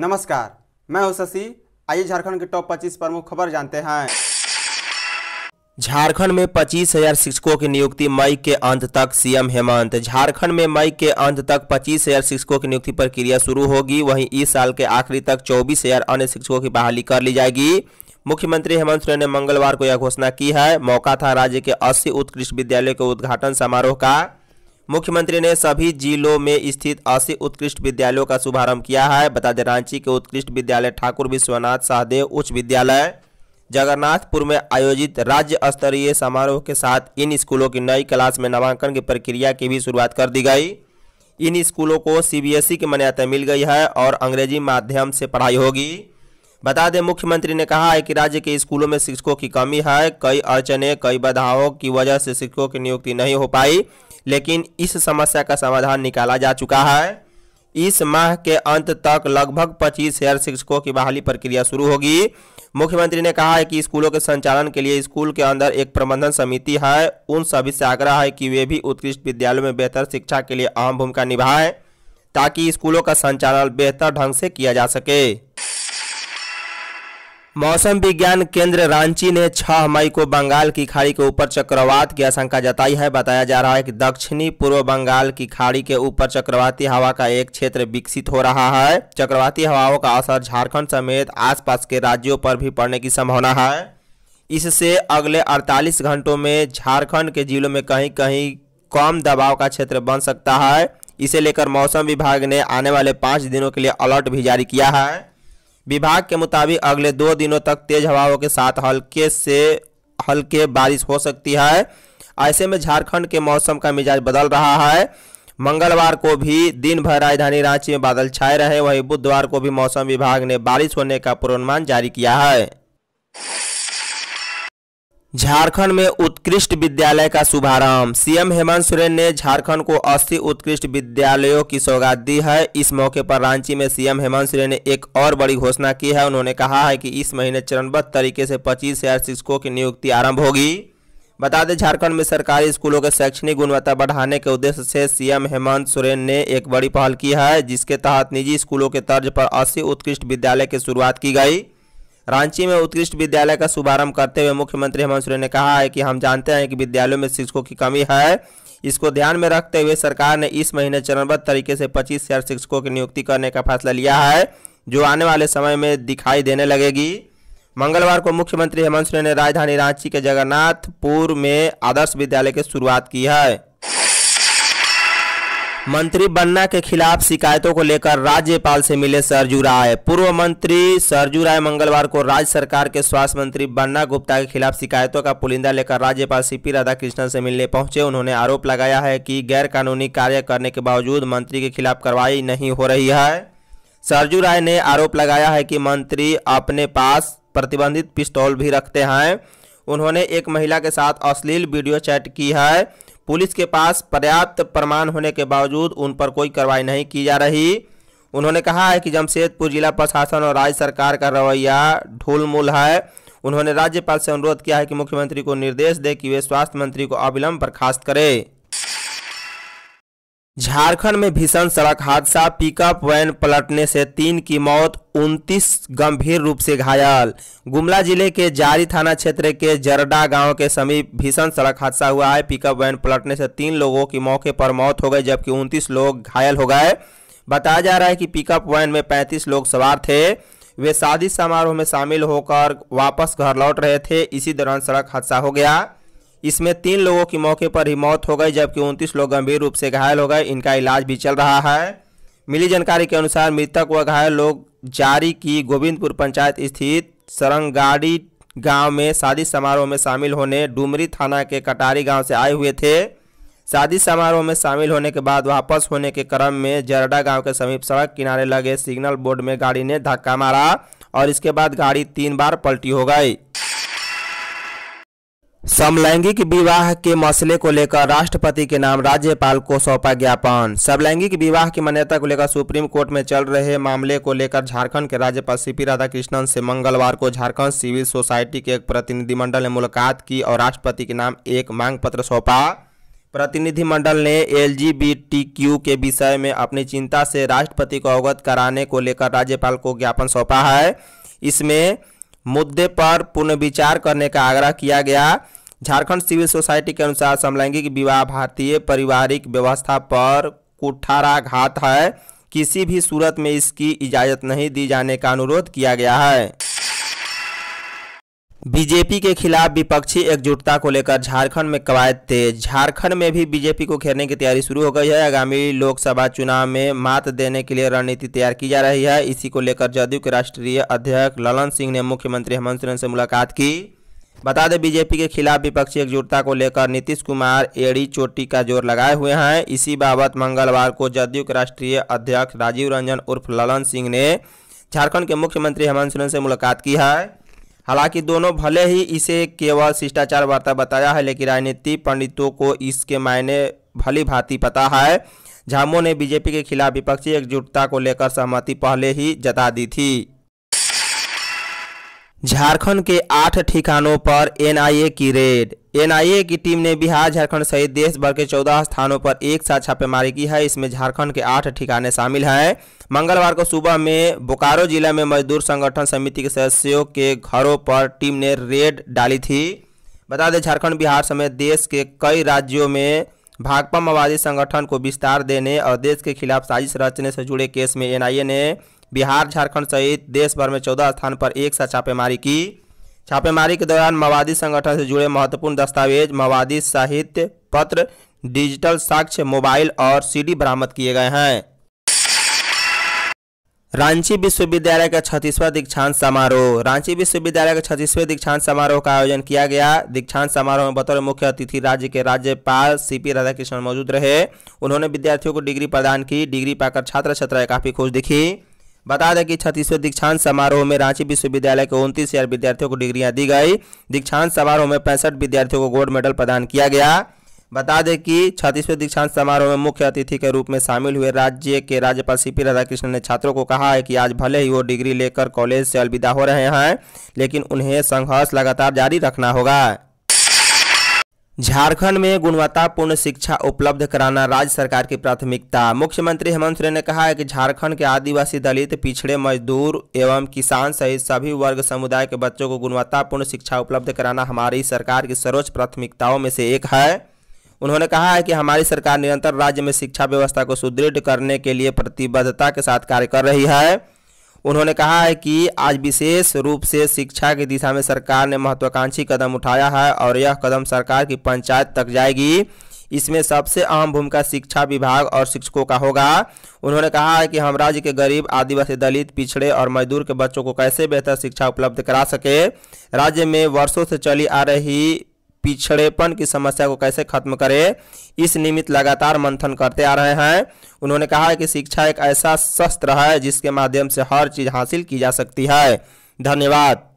नमस्कार मैं हूं शशि आइए झारखंड के टॉप 25 प्रमुख खबर जानते हैं झारखंड में पच्चीस हजार शिक्षकों की नियुक्ति मई के अंत तक सीएम हेमंत झारखंड में मई के अंत तक पच्चीस हजार शिक्षकों की नियुक्ति प्रक्रिया शुरू होगी वहीं इस साल के आखिरी तक चौबीस हजार अन्य शिक्षकों की बहाली कर ली जाएगी मुख्यमंत्री हेमंत सोरेन ने मंगलवार को यह घोषणा की है मौका था राज्य के अस्सी उत्कृष्ट विद्यालयों के उद्घाटन समारोह का मुख्यमंत्री ने सभी जिलों में स्थित अस्सी उत्कृष्ट विद्यालयों का शुभारंभ किया है बता दें रांची के उत्कृष्ट विद्यालय ठाकुर विश्वनाथ सहदेव उच्च विद्यालय जगन्नाथपुर में आयोजित राज्य स्तरीय समारोह के साथ इन स्कूलों की नई क्लास में नामांकन की प्रक्रिया की भी शुरुआत कर दी गई इन स्कूलों को सीबीएसई की मान्यता मिल गई है और अंग्रेजी माध्यम से पढ़ाई होगी बता दें मुख्यमंत्री ने कहा है कि राज्य के स्कूलों में शिक्षकों की कमी है कई अड़चने कई बाधाओं की वजह से शिक्षकों की नियुक्ति नहीं हो पाई लेकिन इस समस्या का समाधान निकाला जा चुका है इस माह के अंत तक लगभग 25 हेयर शिक्षकों की बहाली प्रक्रिया शुरू होगी मुख्यमंत्री ने कहा है कि स्कूलों के संचालन के लिए स्कूल के अंदर एक प्रबंधन समिति है उन सभी से आग्रह है कि वे भी उत्कृष्ट विद्यालयों में बेहतर शिक्षा के लिए अहम भूमिका निभाएं ताकि स्कूलों का संचालन बेहतर ढंग से किया जा सके मौसम विज्ञान केंद्र रांची ने 6 मई को बंगाल की खाड़ी के ऊपर चक्रवात की आशंका जताई है बताया जा रहा है कि दक्षिणी पूर्व बंगाल की खाड़ी के ऊपर चक्रवाती हवा का एक क्षेत्र विकसित हो रहा है चक्रवाती हवाओं का असर झारखंड समेत आसपास के राज्यों पर भी पड़ने की संभावना है इससे अगले 48 घंटों में झारखंड के जिलों में कहीं कहीं कम दबाव का क्षेत्र बन सकता है इसे लेकर मौसम विभाग ने आने वाले पाँच दिनों के लिए अलर्ट भी जारी किया है विभाग के मुताबिक अगले दो दिनों तक तेज हवाओं के साथ हल्के से हल्के बारिश हो सकती है ऐसे में झारखंड के मौसम का मिजाज बदल रहा है मंगलवार को भी दिन भर राजधानी रांची में बादल छाए रहे वहीं बुधवार को भी मौसम विभाग ने बारिश होने का पूर्वानुमान जारी किया है झारखंड में उत्कृष्ट विद्यालय का शुभारंभ सीएम हेमंत सोरेन ने झारखंड को 80 उत्कृष्ट विद्यालयों की सौगात दी है इस मौके पर रांची में सीएम हेमंत सोरेन ने एक और बड़ी घोषणा की है उन्होंने कहा है कि इस महीने चरणबद्ध तरीके से 25 हजार शिक्षकों की नियुक्ति आरंभ होगी बता दें झारखंड में सरकारी स्कूलों के शैक्षणिक गुणवत्ता बढ़ाने के उद्देश्य से सीएम हेमंत सोरेन ने एक बड़ी पहल की है जिसके तहत निजी स्कूलों के तर्ज पर अस्सी उत्कृष्ट विद्यालय की शुरुआत की गई रांची में उत्कृष्ट विद्यालय का शुभारंभ करते हुए मुख्यमंत्री हेमंत सोरेन ने कहा है कि हम जानते हैं कि विद्यालयों में शिक्षकों की कमी है इसको ध्यान में रखते हुए सरकार ने इस महीने चरणबद्ध तरीके से पच्चीस हजार शिक्षकों की नियुक्ति करने का फैसला लिया है जो आने वाले समय में दिखाई देने लगेगी मंगलवार को मुख्यमंत्री हेमंत सोरेन ने राजधानी रांची के जगन्नाथपुर में आदर्श विद्यालय की शुरुआत की है मंत्री बन्ना के खिलाफ शिकायतों को लेकर राज्यपाल से मिले सरजू राय पूर्व मंत्री सरजू राय मंगलवार को राज्य सरकार के स्वास्थ्य मंत्री बन्ना गुप्ता के खिलाफ शिकायतों का पुलिंदा लेकर राज्यपाल सीपी राधाकृष्णन से मिलने पहुंचे उन्होंने आरोप लगाया है कि गैर कानूनी कार्य करने के बावजूद मंत्री के खिलाफ कार्रवाई नहीं हो रही है सरजू राय ने आरोप लगाया है कि मंत्री अपने पास प्रतिबंधित पिस्तौल भी रखते हैं उन्होंने एक महिला के साथ अश्लील वीडियो चैट की है पुलिस के पास पर्याप्त प्रमाण होने के बावजूद उन पर कोई कार्रवाई नहीं की जा रही उन्होंने कहा है कि जमशेदपुर जिला प्रशासन और राज्य सरकार का रवैया ढूलमूल है उन्होंने राज्यपाल से अनुरोध किया है कि मुख्यमंत्री को निर्देश दे कि वे स्वास्थ्य मंत्री को अविलंब बर्खास्त करें झारखंड में भीषण सड़क हादसा पिकअप वैन पलटने से तीन की मौत उनतीस गंभीर रूप से घायल गुमला जिले के जारी थाना क्षेत्र के जरडा गांव के समीप भीषण सड़क हादसा हुआ है पिकअप वैन पलटने से तीन लोगों की मौके पर मौत हो गई जबकि उनतीस लोग घायल हो गए बताया जा रहा है कि पिकअप वैन में पैंतीस लोग सवार थे वे शादी समारोह में शामिल होकर वापस घर लौट रहे थे इसी दौरान सड़क हादसा हो गया इसमें तीन लोगों की मौके पर ही मौत हो गई जबकि उनतीस लोग गंभीर रूप से घायल हो गए इनका इलाज भी चल रहा है मिली जानकारी के अनुसार मृतक व घायल लोग जारी की गोविंदपुर पंचायत स्थित सरंगाड़ी गांव में शादी समारोह में शामिल होने डुमरी थाना के कटारी गांव से आए हुए थे शादी समारोह में शामिल होने के बाद वापस होने के क्रम में जरडा गांव के समीप सड़क किनारे लगे सिग्नल बोर्ड में गाड़ी ने धक्का मारा और इसके बाद गाड़ी तीन बार पलटी हो गई समलैंगिक विवाह के मसले को लेकर राष्ट्रपति के नाम राज्यपाल को सौंपा ज्ञापन समलैंगिक विवाह की मान्यता को लेकर सुप्रीम कोर्ट में चल रहे मामले को लेकर झारखंड के राज्यपाल सीपी राधाकृष्णन से मंगलवार को झारखंड सिविल सोसाइटी के एक प्रतिनिधिमंडल ने मुलाकात की और राष्ट्रपति के नाम एक मांग पत्र सौंपा प्रतिनिधिमंडल ने एल के विषय में अपनी चिंता से राष्ट्रपति को अवगत कराने को लेकर राज्यपाल को ज्ञापन सौंपा है इसमें मुद्दे पर पुनर्विचार करने का आग्रह किया गया झारखंड सिविल सोसाइटी के अनुसार समलैंगिक विवाह भारतीय पारिवारिक व्यवस्था पर कुठाराघात है किसी भी सूरत में इसकी इजाज़त नहीं दी जाने का अनुरोध किया गया है बीजेपी के खिलाफ विपक्षी एकजुटता को लेकर झारखंड में कवायद तेज झारखंड में भी बीजेपी को घेरने की तैयारी शुरू हो गई है आगामी लोकसभा चुनाव में मात देने के लिए रणनीति तैयार की जा रही है इसी को लेकर जदयू के राष्ट्रीय अध्यक्ष ललन सिंह ने मुख्यमंत्री हेमंत सोरेन से मुलाकात की बता दें बीजेपी के खिलाफ विपक्षी एकजुटता को लेकर नीतीश कुमार एड़ी चोटी का जोर लगाए हुए हैं इसी बाबत मंगलवार को जदयू के राष्ट्रीय अध्यक्ष राजीव रंजन उर्फ ललन सिंह ने झारखंड के मुख्यमंत्री हेमंत सोरेन से मुलाकात की है हालांकि दोनों भले ही इसे केवल शिष्टाचार वार्ता बताया है लेकिन राजनीति पंडितों को इसके मायने भली भांति पता है झामो ने बीजेपी के खिलाफ विपक्षी एकजुटता को लेकर सहमति पहले ही जता दी थी झारखंड के आठ ठिकानों पर एनआईए की रेड एनआईए की टीम ने बिहार झारखंड सहित देश भर के चौदह स्थानों पर एक साथ छापेमारी की है इसमें झारखंड के आठ ठिकाने शामिल हैं मंगलवार को सुबह में बोकारो जिला में मजदूर संगठन समिति के सदस्यों के घरों पर टीम ने रेड डाली थी बता दें झारखंड बिहार समेत देश के कई राज्यों में भाकपा माओवादी संगठन को विस्तार देने और देश के खिलाफ साजिश रचने से जुड़े केस में एनआईए ने बिहार झारखंड सहित देश भर में चौदह स्थान पर एक साथ छापेमारी की छापेमारी के दौरान माओवादी संगठन से जुड़े महत्वपूर्ण दस्तावेज माओवादी साहित्य पत्र डिजिटल साक्ष्य मोबाइल और सीडी बरामद किए गए हैं रांची विश्वविद्यालय का छत्तीसवां दीक्षांत समारोह रांची विश्वविद्यालय का छत्तीसवें दीक्षांत समारोह का आयोजन किया गया दीक्षांत समारोह में बतौर मुख्य अतिथि राज्य के राज्यपाल सीपी राधाकृष्णन मौजूद रहे उन्होंने विद्यार्थियों को डिग्री प्रदान की डिग्री पाकर छात्र छात्राएं काफी खुश दिखी बता दें कि छत्तीसवें दीक्षांत समारोह में रांची विश्वविद्यालय के उनतीस हजार विद्यार्थियों को डिग्रियां दी गई दीक्षांत समारोह में पैंसठ विद्यार्थियों को गोल्ड मेडल प्रदान किया गया बता दें कि छत्तीसवें दीक्षांत समारोह में मुख्य अतिथि के रूप में शामिल हुए राज्य के राज्यपाल सी पी राधाकृष्णन ने छात्रों को कहा है कि आज भले ही वो डिग्री लेकर कॉलेज से अलविदा हो रहे हैं लेकिन उन्हें संघर्ष लगातार जारी रखना होगा झारखंड में गुणवत्तापूर्ण शिक्षा उपलब्ध कराना राज्य सरकार की प्राथमिकता मुख्यमंत्री हेमंत सोरेन ने कहा है कि झारखंड के आदिवासी दलित पिछड़े मजदूर एवं किसान सहित सभी वर्ग समुदाय के बच्चों को गुणवत्तापूर्ण शिक्षा उपलब्ध कराना हमारी सरकार की सर्वोच्च प्राथमिकताओं में से एक है उन्होंने कहा है कि हमारी सरकार निरंतर राज्य में शिक्षा व्यवस्था को सुदृढ़ करने के लिए प्रतिबद्धता के साथ कार्य कर रही है उन्होंने कहा है कि आज विशेष रूप से शिक्षा की दिशा में सरकार ने महत्वाकांक्षी कदम उठाया है और यह कदम सरकार की पंचायत तक जाएगी इसमें सबसे अहम भूमिका शिक्षा विभाग और शिक्षकों का होगा उन्होंने कहा है कि हम राज्य के गरीब आदिवासी दलित पिछड़े और मजदूर के बच्चों को कैसे बेहतर शिक्षा उपलब्ध करा सके राज्य में वर्षों से चली आ रही पिछड़ेपन की समस्या को कैसे खत्म करें इस निमित्त लगातार मंथन करते आ रहे हैं उन्होंने कहा कि शिक्षा एक ऐसा शस्त्र है जिसके माध्यम से हर चीज़ हासिल की जा सकती है धन्यवाद